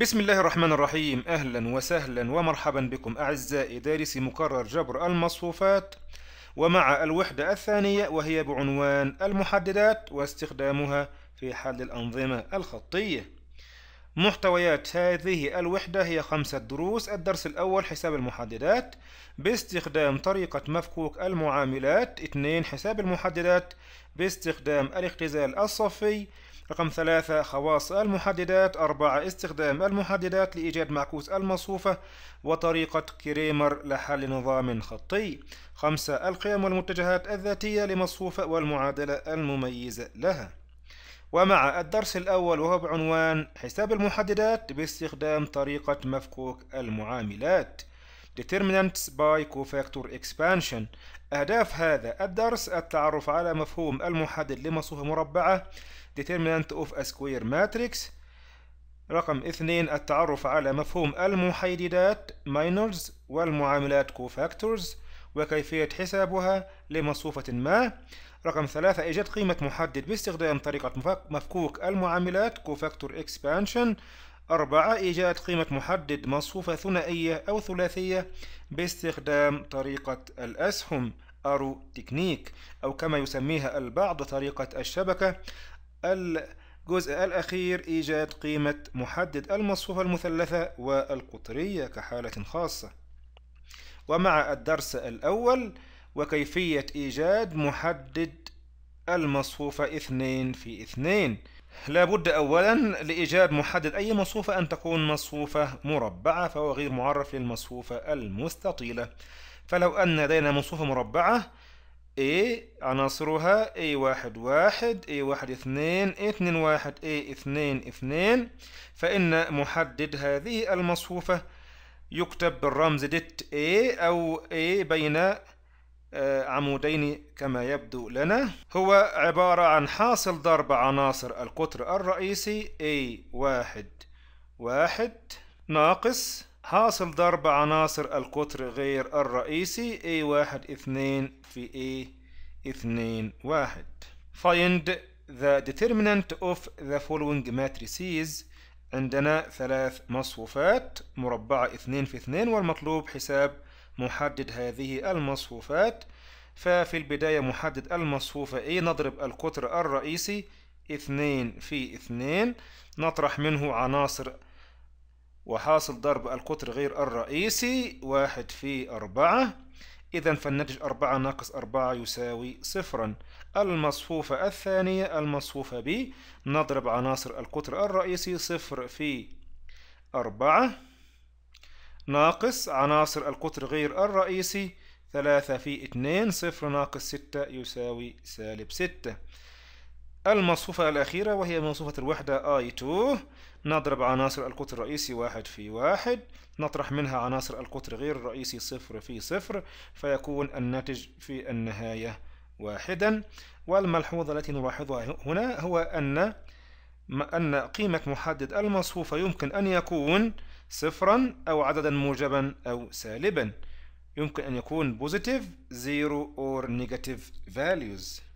بسم الله الرحمن الرحيم أهلا وسهلا ومرحبا بكم أعزائي دارسي مكرر جبر المصفوفات ومع الوحدة الثانية وهي بعنوان المحددات واستخدامها في حل الأنظمة الخطية محتويات هذه الوحدة هي خمسة دروس الدرس الأول حساب المحددات باستخدام طريقة مفكوك المعاملات اثنين حساب المحددات باستخدام الاختزال الصفي رقم ثلاثة خواص المحددات أربعة استخدام المحددات لإيجاد معكوس المصفوفة وطريقة كريمر لحل نظام خطي خمسة القيم والمتجهات الذاتية لمصفوفة والمعادلة المميزة لها ومع الدرس الأول وهو بعنوان حساب المحددات باستخدام طريقة مفكوك المعاملات determinants by cofactor expansion أهداف هذا الدرس التعرف على مفهوم المحدد لمصفوفة مربعة determinant of a square matrix رقم اثنين التعرف على مفهوم المحددات minors والمعاملات cofactors وكيفية حسابها لمصفوفة ما رقم ثلاثة إيجاد قيمة محدد باستخدام طريقة مفكوك المعاملات cofactor expansion أربعة إيجاد قيمة محدد مصفوفة ثنائية أو ثلاثية باستخدام طريقة الأسهم أرو تكنيك أو كما يسميها البعض طريقة الشبكة الجزء الأخير إيجاد قيمة محدد المصفوفة المثلثة والقطرية كحالة خاصة ومع الدرس الأول وكيفية إيجاد محدد المصفوفة اثنين في اثنين لا بد أولا لإيجاد محدد أي مصفوفة أن تكون مصفوفة مربعة فهو غير معرف للمصفوفة المستطيلة فلو أن لدينا مصفوفة مربعة A عناصرها A11 A12 A21 A22 فإن محدد هذه المصفوفة يكتب بالرمز دت A أو A بين آه، عمودين كما يبدو لنا هو عبارة عن حاصل ضرب عناصر القطر الرئيسي A واحد واحد ناقص حاصل ضرب عناصر القطر غير الرئيسي A واحد اثنين في A اثنين واحد find the determinant of the following matrices عندنا ثلاث مصفوفات مربعة اثنين في اثنين والمطلوب حساب محدد هذه المصفوفات ففي البداية محدد المصفوفة A إيه؟ نضرب القطر الرئيسي اثنين في اثنين نطرح منه عناصر وحاصل ضرب القطر غير الرئيسي واحد في أربعة إذا فالناتج أربعة ناقص أربعة يساوي صفرا المصفوفة الثانية المصفوفة B نضرب عناصر القطر الرئيسي صفر في أربعة ناقص عناصر القطر غير الرئيسي ثلاثة في 2 صفر ناقص ستة يساوي سالب ستة المصفوفة الأخيرة وهي موصوفة الوحدة I2 نضرب عناصر القطر الرئيسي واحد في واحد نطرح منها عناصر القطر غير الرئيسي صفر في صفر فيكون الناتج في النهاية واحدا والملحوظة التي نلاحظها هنا هو أن أن قيمة محدد المصفوفة يمكن أن يكون صفرا أو عددا موجبا أو سالبا يمكن أن يكون positive zero or negative values